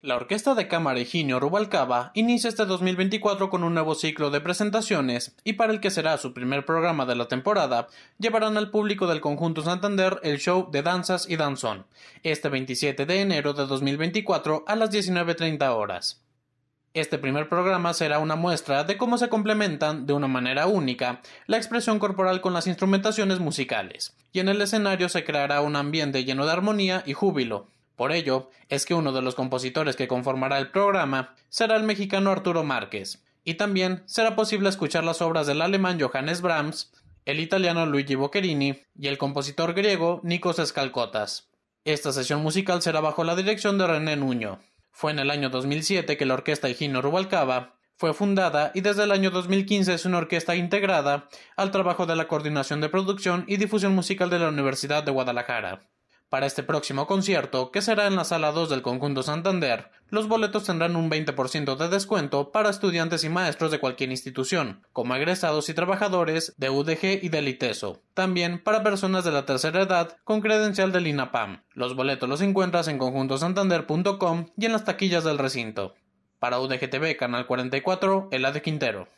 La Orquesta de Cámara Eugenio Rubalcaba inicia este 2024 con un nuevo ciclo de presentaciones y para el que será su primer programa de la temporada, llevarán al público del conjunto Santander el show de danzas y danzón, este 27 de enero de 2024 a las 19.30 horas. Este primer programa será una muestra de cómo se complementan, de una manera única, la expresión corporal con las instrumentaciones musicales, y en el escenario se creará un ambiente lleno de armonía y júbilo, por ello, es que uno de los compositores que conformará el programa será el mexicano Arturo Márquez, y también será posible escuchar las obras del alemán Johannes Brahms, el italiano Luigi Boccherini y el compositor griego Nikos Escalcotas. Esta sesión musical será bajo la dirección de René Nuño. Fue en el año 2007 que la orquesta Higino Rubalcaba fue fundada y desde el año 2015 es una orquesta integrada al trabajo de la Coordinación de Producción y Difusión Musical de la Universidad de Guadalajara. Para este próximo concierto, que será en la sala 2 del conjunto Santander, los boletos tendrán un 20% de descuento para estudiantes y maestros de cualquier institución, como egresados y trabajadores de UDG y del ITESO. También para personas de la tercera edad con credencial del INAPAM. Los boletos los encuentras en conjuntosantander.com y en las taquillas del recinto. Para UDGTV Canal 44, de Quintero.